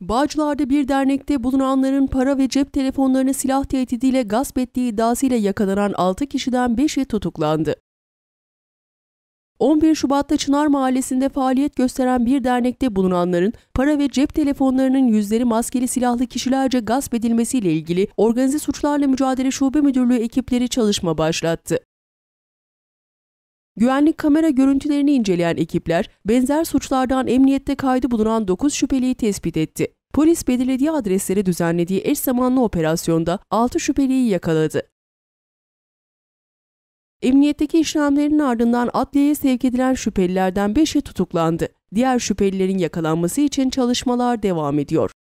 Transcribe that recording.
Bağcılar'da bir dernekte bulunanların para ve cep telefonlarını silah tehdidiyle gasp ettiği iddiasıyla yakalanan 6 kişiden 5'i tutuklandı. 11 Şubat'ta Çınar Mahallesi'nde faaliyet gösteren bir dernekte bulunanların para ve cep telefonlarının yüzleri maskeli silahlı kişilerce gasp edilmesiyle ilgili Organize Suçlarla Mücadele Şube Müdürlüğü ekipleri çalışma başlattı. Güvenlik kamera görüntülerini inceleyen ekipler benzer suçlardan emniyette kaydı bulunan 9 şüpheliyi tespit etti. Polis belirlediği adreslere düzenlediği eş zamanlı operasyonda 6 şüpheliyi yakaladı. Emniyetteki işlemlerin ardından adliyeye sevk edilen şüphelilerden 5'i tutuklandı. Diğer şüphelilerin yakalanması için çalışmalar devam ediyor.